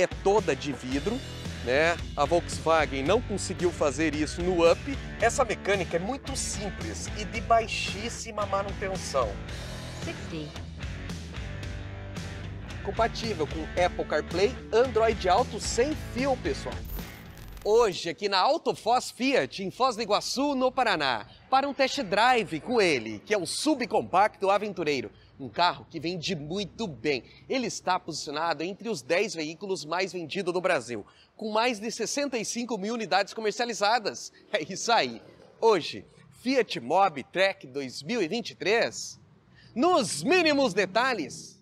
é toda de vidro, né? A Volkswagen não conseguiu fazer isso no Up. Essa mecânica é muito simples e de baixíssima manutenção. 60 compatível com Apple CarPlay, Android Auto sem fio, pessoal. Hoje, aqui na AutoFoz Foz Fiat, em Foz do Iguaçu, no Paraná, para um test drive com ele, que é o subcompacto aventureiro um carro que vende muito bem. Ele está posicionado entre os 10 veículos mais vendidos no Brasil, com mais de 65 mil unidades comercializadas. É isso aí. Hoje, Fiat Mobi Track 2023, nos mínimos detalhes.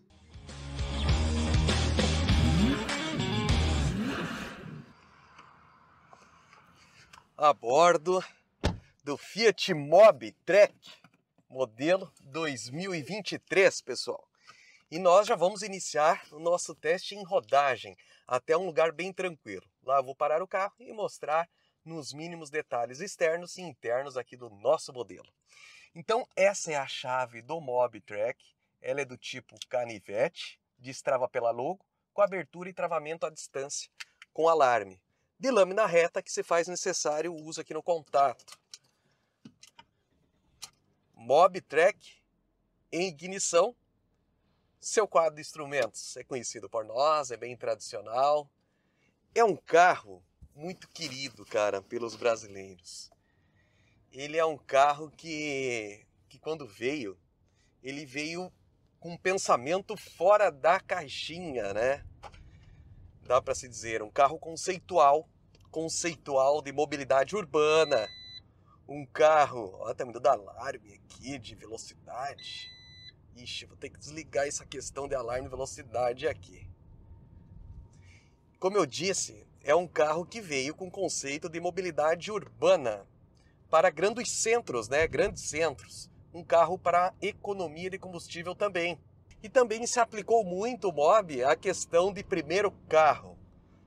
A bordo do Fiat Mobi Track modelo 2023, pessoal. E nós já vamos iniciar o nosso teste em rodagem até um lugar bem tranquilo. Lá eu vou parar o carro e mostrar nos mínimos detalhes externos e internos aqui do nosso modelo. Então essa é a chave do Mob Track. Ela é do tipo canivete, destrava pela logo, com abertura e travamento à distância, com alarme. De lâmina reta que se faz necessário o uso aqui no contato. Mob Track em ignição. Seu quadro de instrumentos é conhecido por nós, é bem tradicional. É um carro muito querido, cara, pelos brasileiros. Ele é um carro que, que quando veio, ele veio com um pensamento fora da caixinha, né? Dá para se dizer, um carro conceitual, conceitual de mobilidade urbana, um carro. Ó, tá me dando alarme aqui de velocidade. Ixi, vou ter que desligar essa questão de alarme velocidade aqui. Como eu disse, é um carro que veio com o conceito de mobilidade urbana para grandes centros, né? Grandes centros. Um carro para economia de combustível também. E também se aplicou muito o MOB à questão de primeiro carro.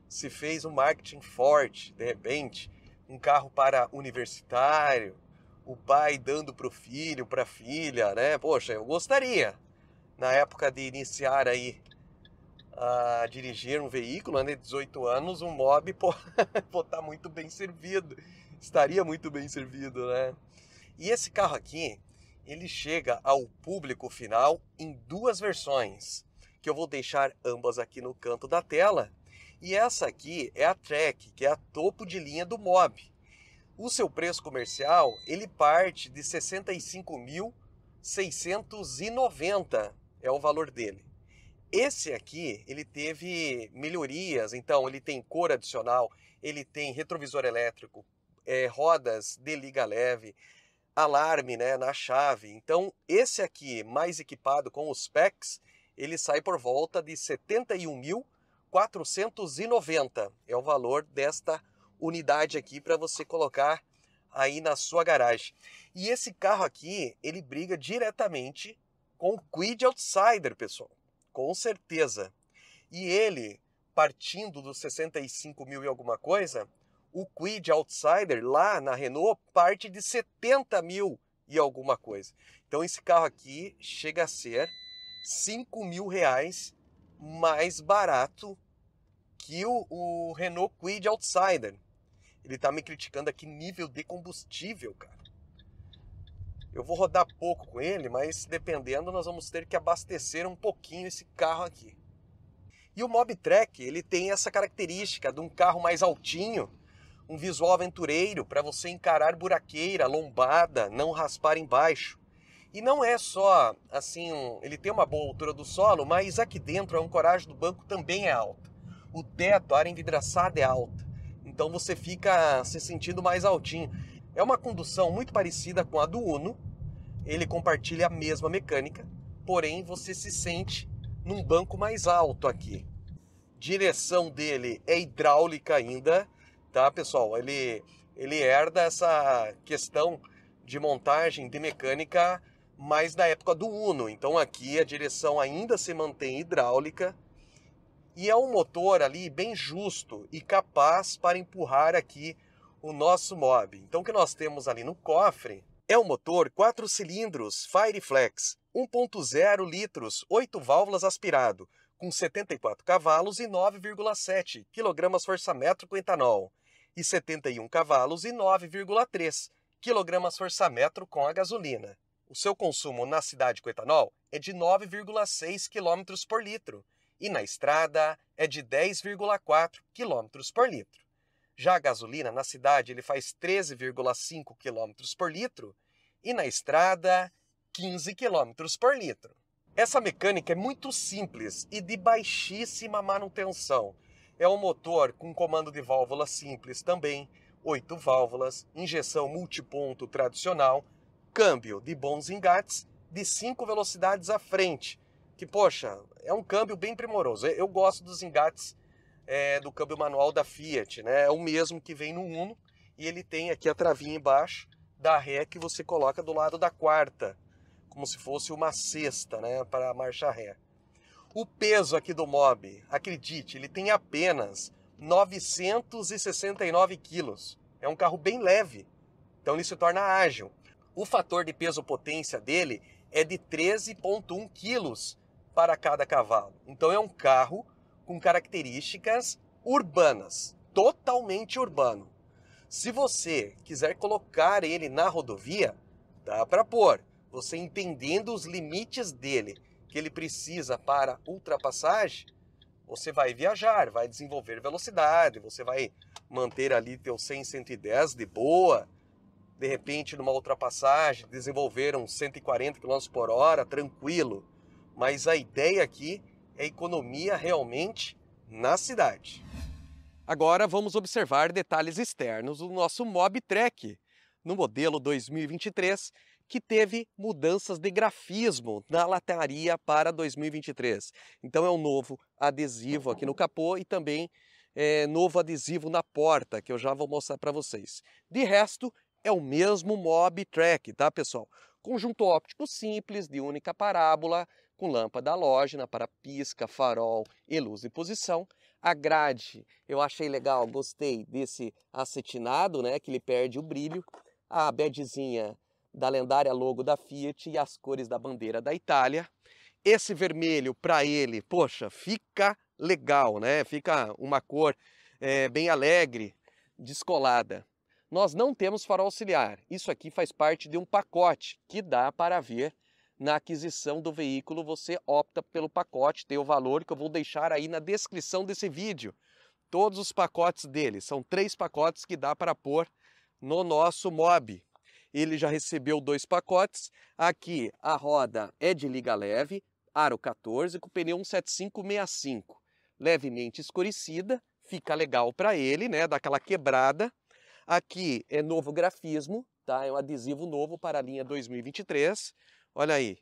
Se fez um marketing forte, de repente, um carro para universitário, o pai dando para o filho, para a filha, né? Poxa, eu gostaria, na época de iniciar aí a dirigir um veículo, né, 18 anos, um mob, pô, estar tá muito bem servido, estaria muito bem servido, né? E esse carro aqui, ele chega ao público final em duas versões, que eu vou deixar ambas aqui no canto da tela, e essa aqui é a Trek, que é a topo de linha do Mob. O seu preço comercial, ele parte de 65.690 é o valor dele. Esse aqui, ele teve melhorias, então ele tem cor adicional, ele tem retrovisor elétrico, é, rodas de liga leve, alarme né, na chave. Então esse aqui, mais equipado com os packs, ele sai por volta de 71 mil 490 é o valor desta unidade aqui para você colocar aí na sua garagem. E esse carro aqui, ele briga diretamente com o Quid Outsider, pessoal. Com certeza. E ele, partindo dos 65 mil e alguma coisa, o Quid Outsider lá na Renault parte de 70 mil e alguma coisa. Então esse carro aqui chega a ser 5 mil reais mais barato que o, o Renault Quid Outsider. Ele tá me criticando aqui nível de combustível, cara. Eu vou rodar pouco com ele, mas dependendo nós vamos ter que abastecer um pouquinho esse carro aqui. E o Mob Track, ele tem essa característica de um carro mais altinho, um visual aventureiro para você encarar buraqueira, lombada, não raspar embaixo. E não é só assim, um... ele tem uma boa altura do solo, mas aqui dentro a ancoragem do banco também é alta o teto, é a área envidraçada é alta. Então você fica se sentindo mais altinho. É uma condução muito parecida com a do Uno. Ele compartilha a mesma mecânica, porém você se sente num banco mais alto aqui. Direção dele é hidráulica ainda, tá, pessoal? Ele ele herda essa questão de montagem de mecânica mais da época do Uno. Então aqui a direção ainda se mantém hidráulica, e é um motor ali bem justo e capaz para empurrar aqui o nosso mob. Então o que nós temos ali no cofre é um motor 4 cilindros Fireflex 1.0 litros, 8 válvulas aspirado, com 74 cavalos e 9,7 kgfm com etanol, e 71 cavalos e 9,3 kgfm com a gasolina. O seu consumo na cidade com etanol é de 9,6 km por litro, e na estrada é de 10,4 km por litro. Já a gasolina na cidade ele faz 13,5 km por litro e na estrada 15 km por litro. Essa mecânica é muito simples e de baixíssima manutenção. É um motor com comando de válvula simples também, oito válvulas, injeção multiponto tradicional, câmbio de bons engates de cinco velocidades à frente, que, poxa, é um câmbio bem primoroso. Eu gosto dos engates é, do câmbio manual da Fiat, né? É o mesmo que vem no Uno e ele tem aqui a travinha embaixo da ré que você coloca do lado da quarta, como se fosse uma cesta, né, para a marcha ré. O peso aqui do Mob, acredite, ele tem apenas 969 quilos. É um carro bem leve, então ele se torna ágil. O fator de peso-potência dele é de 13,1 quilos, para cada cavalo. Então é um carro com características urbanas, totalmente urbano. Se você quiser colocar ele na rodovia, dá para pôr. Você entendendo os limites dele, que ele precisa para ultrapassagem, você vai viajar, vai desenvolver velocidade, você vai manter ali teu 100, 110 de boa, de repente numa ultrapassagem, desenvolver uns 140 km por hora, tranquilo mas a ideia aqui é economia realmente na cidade. Agora vamos observar detalhes externos do nosso Mob Track, no modelo 2023, que teve mudanças de grafismo na lataria para 2023. Então é um novo adesivo aqui no capô e também é, novo adesivo na porta, que eu já vou mostrar para vocês. De resto, é o mesmo Mob Track, tá pessoal? Conjunto óptico simples, de única parábola, com lâmpada halógena para pisca, farol e luz de posição. A grade, eu achei legal, gostei desse acetinado, né, que ele perde o brilho. A bedzinha da lendária logo da Fiat e as cores da bandeira da Itália. Esse vermelho, para ele, poxa, fica legal, né? Fica uma cor é, bem alegre, descolada. Nós não temos farol auxiliar. Isso aqui faz parte de um pacote que dá para ver na aquisição do veículo, você opta pelo pacote, tem o valor que eu vou deixar aí na descrição desse vídeo. Todos os pacotes dele, são três pacotes que dá para pôr no nosso mob. Ele já recebeu dois pacotes, aqui a roda é de liga leve, aro 14 com pneu 17565, levemente escurecida, fica legal para ele, né, dá aquela quebrada. Aqui é novo grafismo, tá? É um adesivo novo para a linha 2023. Olha aí,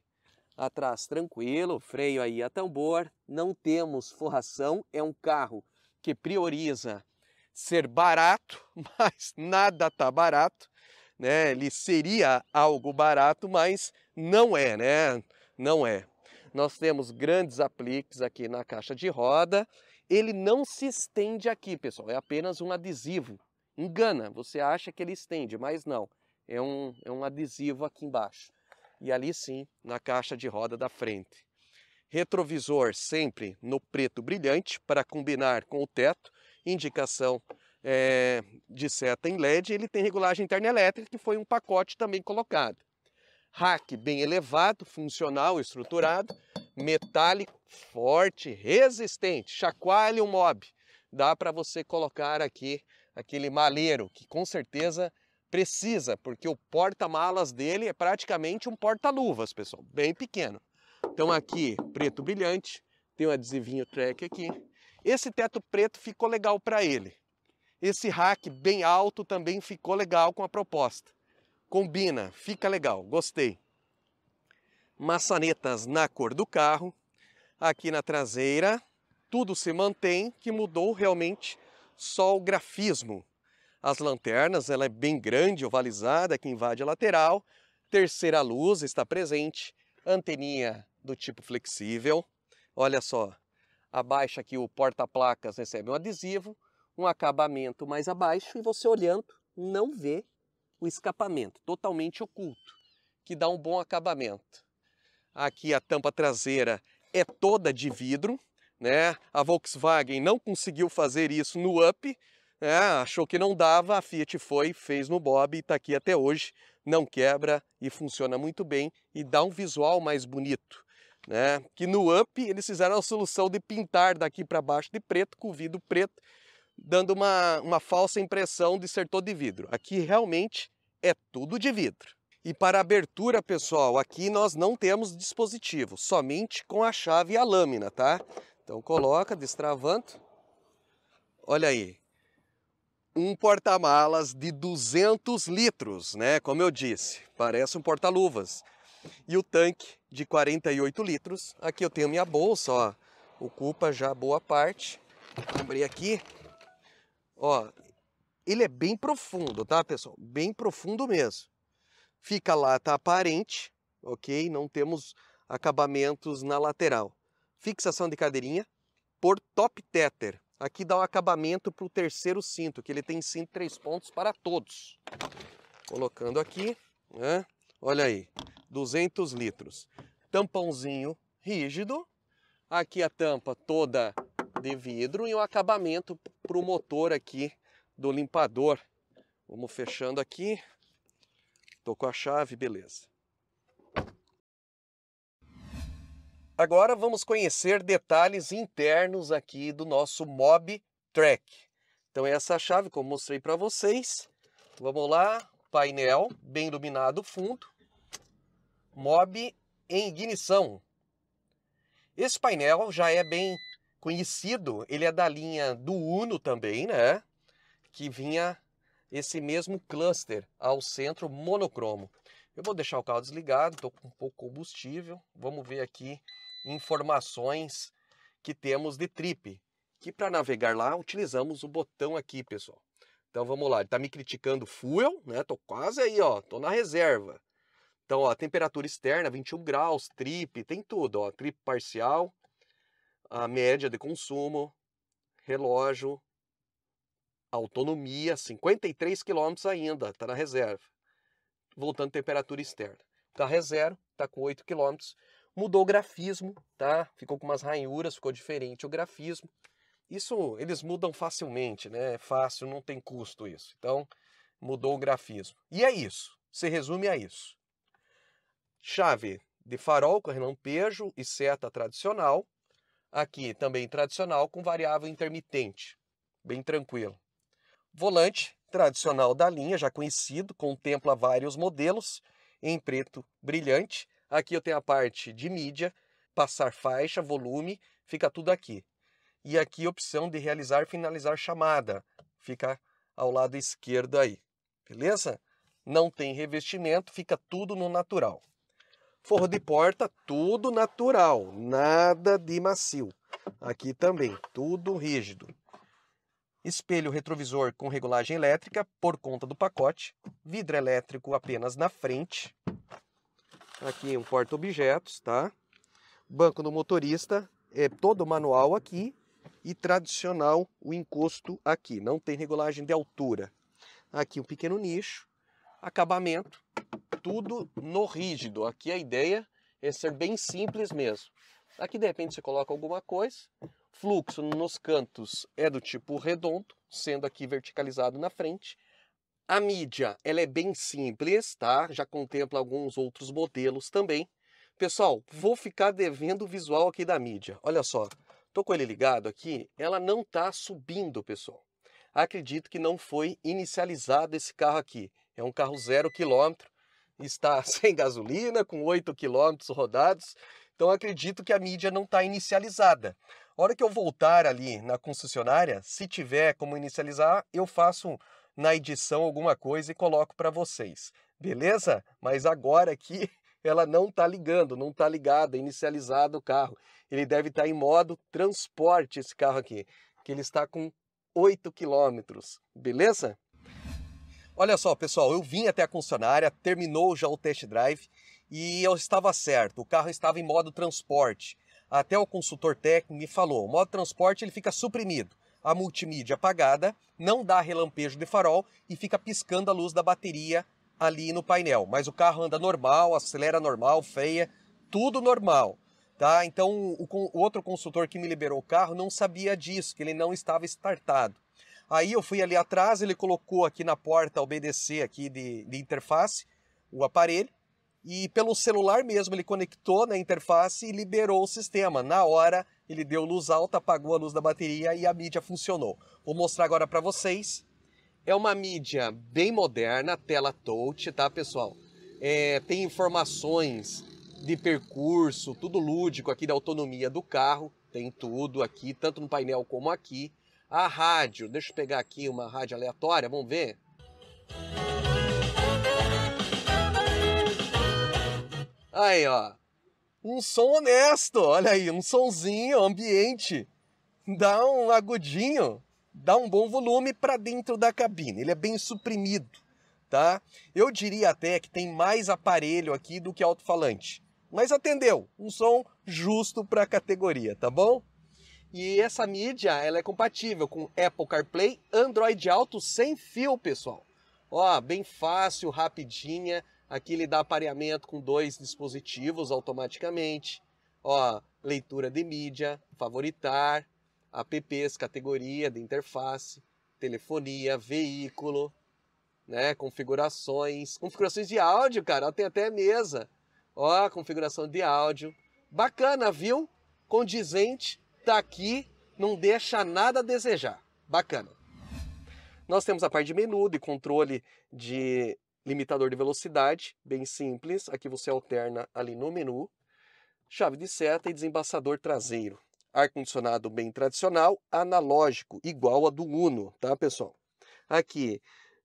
atrás tranquilo, freio aí a tambor, não temos forração, é um carro que prioriza ser barato, mas nada tá barato, né? Ele seria algo barato, mas não é, né? Não é. Nós temos grandes apliques aqui na caixa de roda. Ele não se estende aqui, pessoal, é apenas um adesivo. Engana, você acha que ele estende, mas não. É um, é um adesivo aqui embaixo e ali sim na caixa de roda da frente. Retrovisor sempre no preto brilhante para combinar com o teto, indicação é, de seta em LED, ele tem regulagem interna elétrica, que foi um pacote também colocado. Rack bem elevado, funcional, estruturado, metálico, forte, resistente, chacoalha o mob. Dá para você colocar aqui aquele maleiro que com certeza Precisa, porque o porta-malas dele é praticamente um porta-luvas, pessoal, bem pequeno. Então aqui, preto brilhante, tem um adesivinho track aqui. Esse teto preto ficou legal para ele. Esse rack bem alto também ficou legal com a proposta. Combina, fica legal, gostei. Maçanetas na cor do carro. Aqui na traseira, tudo se mantém, que mudou realmente só o grafismo as lanternas, ela é bem grande, ovalizada, que invade a lateral. Terceira luz está presente, anteninha do tipo flexível. Olha só, abaixo aqui o porta-placas recebe um adesivo, um acabamento mais abaixo e você olhando não vê o escapamento, totalmente oculto, que dá um bom acabamento. Aqui a tampa traseira é toda de vidro, né? A Volkswagen não conseguiu fazer isso no Up, é, achou que não dava, a Fiat foi, fez no Bob e está aqui até hoje, não quebra e funciona muito bem e dá um visual mais bonito. Né? Que no Up eles fizeram a solução de pintar daqui para baixo de preto, com vidro preto, dando uma, uma falsa impressão de ser todo de vidro. Aqui realmente é tudo de vidro. E para abertura, pessoal, aqui nós não temos dispositivo, somente com a chave e a lâmina, tá? Então coloca, destravando. Olha aí, um porta-malas de 200 litros, né? Como eu disse, parece um porta-luvas. E o tanque de 48 litros. Aqui eu tenho minha bolsa, ó. Ocupa já boa parte. Abri aqui. Ó, ele é bem profundo, tá, pessoal? Bem profundo mesmo. Fica lata tá aparente, ok? Não temos acabamentos na lateral. Fixação de cadeirinha por top tether, aqui dá um acabamento para o terceiro cinto, que ele tem cinto três pontos para todos. Colocando aqui, né? olha aí, 200 litros. Tampãozinho rígido, aqui a tampa toda de vidro e um acabamento para o motor aqui do limpador. Vamos fechando aqui, tô com a chave, beleza. Agora vamos conhecer detalhes internos aqui do nosso Mob Track. Então essa é chave, como mostrei para vocês. Vamos lá, painel bem iluminado fundo. Mob em ignição. Esse painel já é bem conhecido, ele é da linha do Uno também, né? Que vinha esse mesmo cluster ao centro monocromo. Eu vou deixar o carro desligado, estou com um pouco combustível. Vamos ver aqui informações que temos de trip, que para navegar lá utilizamos o botão aqui, pessoal. Então vamos lá, ele está me criticando fuel, né? Tô quase aí, ó, tô na reserva. Então, ó, temperatura externa 21 graus, trip, tem tudo, ó, trip parcial, a média de consumo, relógio, autonomia, 53 quilômetros ainda, tá na reserva. Voltando temperatura externa. Carro tá zero, tá com 8 quilômetros mudou o grafismo, tá? Ficou com umas ranhuras, ficou diferente o grafismo. Isso eles mudam facilmente, né? É fácil, não tem custo isso. Então, mudou o grafismo. E é isso. Se resume a isso. Chave de farol com relampejo e seta tradicional. Aqui também tradicional com variável intermitente. Bem tranquilo. Volante tradicional da linha, já conhecido, contempla vários modelos em preto brilhante Aqui eu tenho a parte de mídia, passar faixa, volume, fica tudo aqui. E aqui a opção de realizar finalizar chamada, fica ao lado esquerdo aí. Beleza? Não tem revestimento, fica tudo no natural. Forro de porta, tudo natural, nada de macio. Aqui também, tudo rígido. Espelho retrovisor com regulagem elétrica por conta do pacote. Vidro elétrico apenas na frente. Aqui um porta-objetos, tá? Banco do motorista, é todo manual aqui e tradicional o encosto aqui, não tem regulagem de altura. Aqui um pequeno nicho, acabamento, tudo no rígido. Aqui a ideia é ser bem simples mesmo. Aqui de repente você coloca alguma coisa, fluxo nos cantos é do tipo redondo, sendo aqui verticalizado na frente, a mídia, ela é bem simples, tá? Já contempla alguns outros modelos também. Pessoal, vou ficar devendo o visual aqui da mídia. Olha só, tô com ele ligado aqui, ela não tá subindo, pessoal. Acredito que não foi inicializado esse carro aqui. É um carro zero quilômetro, está sem gasolina, com 8 quilômetros rodados. Então acredito que a mídia não está inicializada. A hora que eu voltar ali na concessionária, se tiver como inicializar, eu faço na edição alguma coisa e coloco para vocês. Beleza? Mas agora aqui ela não está ligando, não está ligada, inicializado o carro. Ele deve estar tá em modo transporte esse carro aqui, que ele está com 8 quilômetros, beleza? Olha só, pessoal, eu vim até a concessionária, terminou já o test drive e eu estava certo, o carro estava em modo transporte. Até o consultor técnico me falou, o modo transporte ele fica suprimido a multimídia apagada, não dá relampejo de farol e fica piscando a luz da bateria ali no painel. Mas o carro anda normal, acelera normal, freia, tudo normal. Tá? Então, o, o outro consultor que me liberou o carro não sabia disso, que ele não estava startado. Aí eu fui ali atrás, ele colocou aqui na porta o BDC aqui de, de interface, o aparelho, e pelo celular mesmo ele conectou na interface e liberou o sistema. Na hora ele deu luz alta, apagou a luz da bateria e a mídia funcionou. Vou mostrar agora para vocês. É uma mídia bem moderna, tela touch, tá pessoal? É, tem informações de percurso, tudo lúdico aqui da autonomia do carro, tem tudo aqui, tanto no painel como aqui. A rádio, deixa eu pegar aqui uma rádio aleatória, vamos ver? Aí, ó um som honesto, olha aí, um sonzinho ambiente, dá um agudinho, dá um bom volume para dentro da cabine, ele é bem suprimido, tá? Eu diria até que tem mais aparelho aqui do que alto-falante, mas atendeu, um som justo para a categoria, tá bom? E essa mídia, ela é compatível com Apple CarPlay, Android Auto sem fio, pessoal. Ó, bem fácil, rapidinha, Aqui ele dá pareamento com dois dispositivos automaticamente. Ó, leitura de mídia, favoritar, apps, categoria de interface, telefonia, veículo, né, configurações, configurações de áudio, cara, ó, tem até mesa. Ó, configuração de áudio. Bacana, viu? Condizente, tá aqui, não deixa nada a desejar. Bacana. Nós temos a parte de menu, de controle de Limitador de velocidade, bem simples, aqui você alterna ali no menu. Chave de seta e desembaçador traseiro. Ar-condicionado bem tradicional, analógico, igual a do Uno, tá pessoal? Aqui,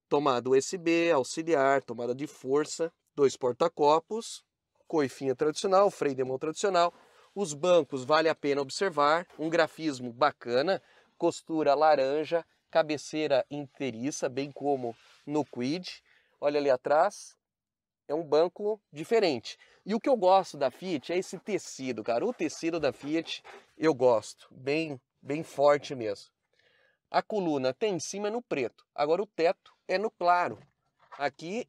tomada USB, auxiliar, tomada de força, dois porta-copos, coifinha tradicional, freio de mão tradicional. Os bancos vale a pena observar, um grafismo bacana, costura laranja, cabeceira inteiriça, bem como no Quid olha ali atrás, é um banco diferente. E o que eu gosto da Fiat é esse tecido, cara. O tecido da Fiat eu gosto, bem, bem forte mesmo. A coluna tem em cima é no preto, agora o teto é no claro. Aqui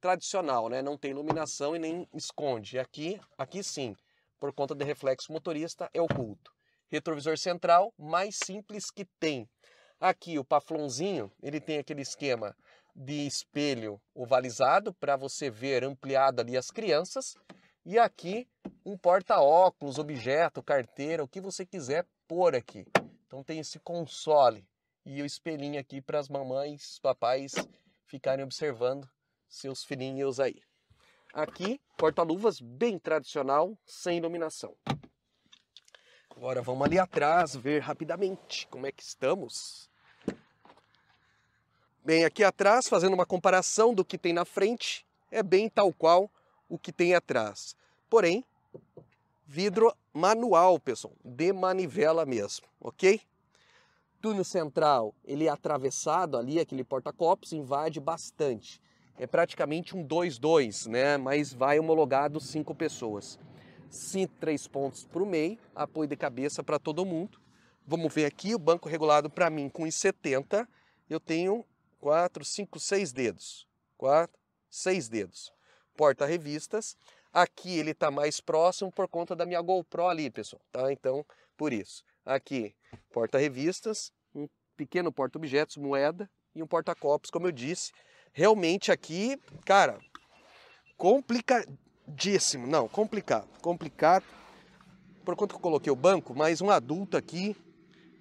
tradicional, né? Não tem iluminação e nem esconde. Aqui, aqui sim, por conta do reflexo motorista é oculto. Retrovisor central mais simples que tem. Aqui o paflonzinho, ele tem aquele esquema de espelho ovalizado para você ver ampliado ali as crianças. E aqui um porta-óculos, objeto, carteira, o que você quiser pôr aqui. Então tem esse console e o espelhinho aqui para as mamães, papais ficarem observando seus filhinhos aí. Aqui, porta-luvas bem tradicional, sem iluminação. Agora vamos ali atrás ver rapidamente como é que estamos. Bem, aqui atrás, fazendo uma comparação do que tem na frente, é bem tal qual o que tem atrás. Porém, vidro manual, pessoal, de manivela mesmo, ok? Túnel central, ele é atravessado ali, aquele porta-copos, invade bastante. É praticamente um 2-2, né? Mas vai homologado cinco pessoas. Cinco, três pontos para o meio, apoio de cabeça para todo mundo. Vamos ver aqui, o banco regulado para mim com 70, eu tenho quatro, cinco, seis dedos. Quatro, seis dedos. Porta-revistas. Aqui ele está mais próximo por conta da minha GoPro ali, pessoal. Tá? Então, por isso. Aqui, porta-revistas, um pequeno porta-objetos, moeda e um porta-copos, como eu disse. Realmente aqui, cara, complicadíssimo. Não, complicado. Complicado. Por conta que eu coloquei o banco, mas um adulto aqui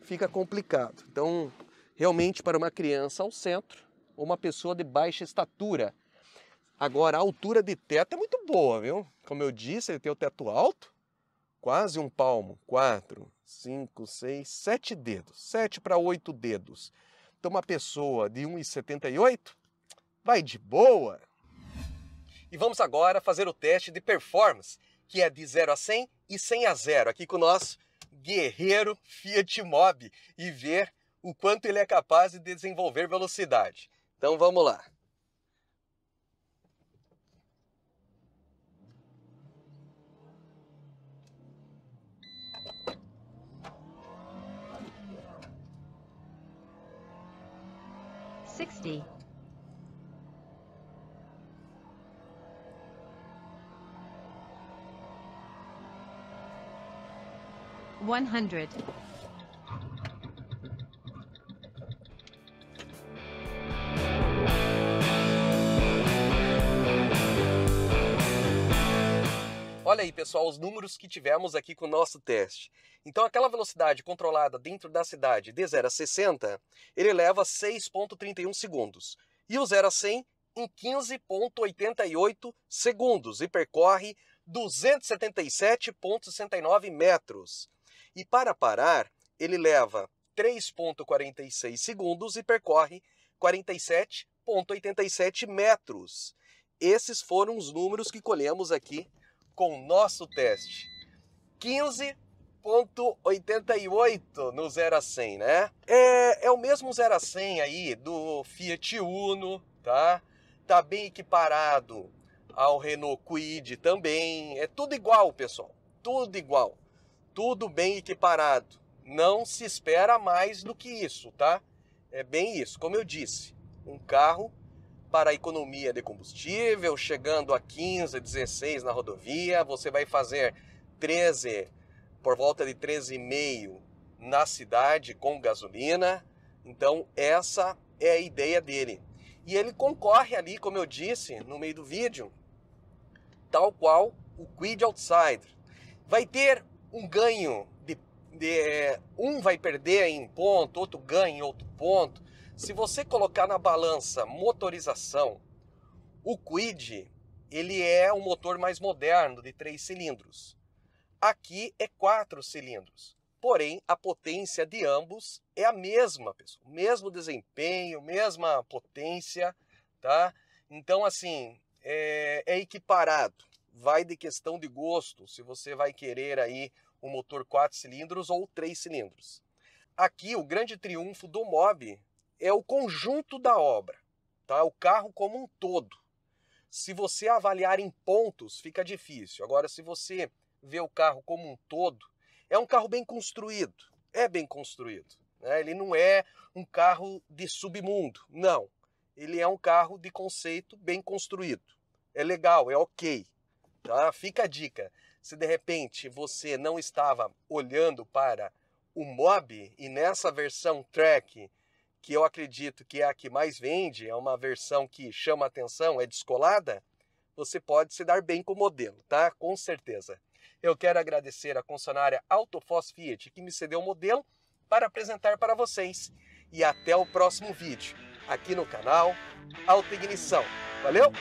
fica complicado. Então, realmente para uma criança ao centro ou uma pessoa de baixa estatura. Agora, a altura de teto é muito boa, viu? Como eu disse, ele tem o teto alto, quase um palmo, quatro, cinco, seis, sete dedos, sete para oito dedos. Então, uma pessoa de 1,78 vai de boa. E vamos agora fazer o teste de performance, que é de 0 a 100 e 100 a 0, aqui com o nosso guerreiro Fiat Mobi, e ver o quanto ele é capaz de desenvolver velocidade. Então vamos lá. Sixty. One hundred. Olha aí, pessoal, os números que tivemos aqui com o nosso teste. Então, aquela velocidade controlada dentro da cidade de 0 a 60, ele leva 6,31 segundos. E o 0 a 100 em 15,88 segundos e percorre 277,69 metros. E para parar, ele leva 3,46 segundos e percorre 47,87 metros. Esses foram os números que colhemos aqui com o nosso teste. 15.88 no 0 a 100, né? É, é o mesmo 0 a 100 aí do Fiat Uno, tá? Tá bem equiparado ao Renault Kwid também. É tudo igual, pessoal. Tudo igual. Tudo bem equiparado. Não se espera mais do que isso, tá? É bem isso. Como eu disse, um carro para a economia de combustível, chegando a 15, 16 na rodovia, você vai fazer 13, por volta de 13,5 na cidade com gasolina. Então, essa é a ideia dele. E ele concorre ali, como eu disse no meio do vídeo, tal qual o Quid Outsider. Vai ter um ganho de, de é, um vai perder em ponto, outro ganha em outro ponto. Se você colocar na balança motorização, o Quid ele é um motor mais moderno de três cilindros. Aqui é quatro cilindros. Porém, a potência de ambos é a mesma, pessoal. Mesmo desempenho, mesma potência, tá? Então, assim, é, é equiparado. Vai de questão de gosto, se você vai querer aí um motor quatro cilindros ou três cilindros. Aqui, o grande triunfo do Mob é o conjunto da obra, tá? É o carro como um todo. Se você avaliar em pontos, fica difícil. Agora, se você vê o carro como um todo, é um carro bem construído. É bem construído. Né? Ele não é um carro de submundo, não. Ele é um carro de conceito bem construído. É legal, é ok. Tá? Fica a dica. Se de repente você não estava olhando para o mob e nessa versão track que eu acredito que é a que mais vende, é uma versão que chama atenção, é descolada, você pode se dar bem com o modelo, tá? Com certeza. Eu quero agradecer a concessionária Autofoss Fiat que me cedeu o modelo para apresentar para vocês. E até o próximo vídeo, aqui no canal Autoignição. Valeu!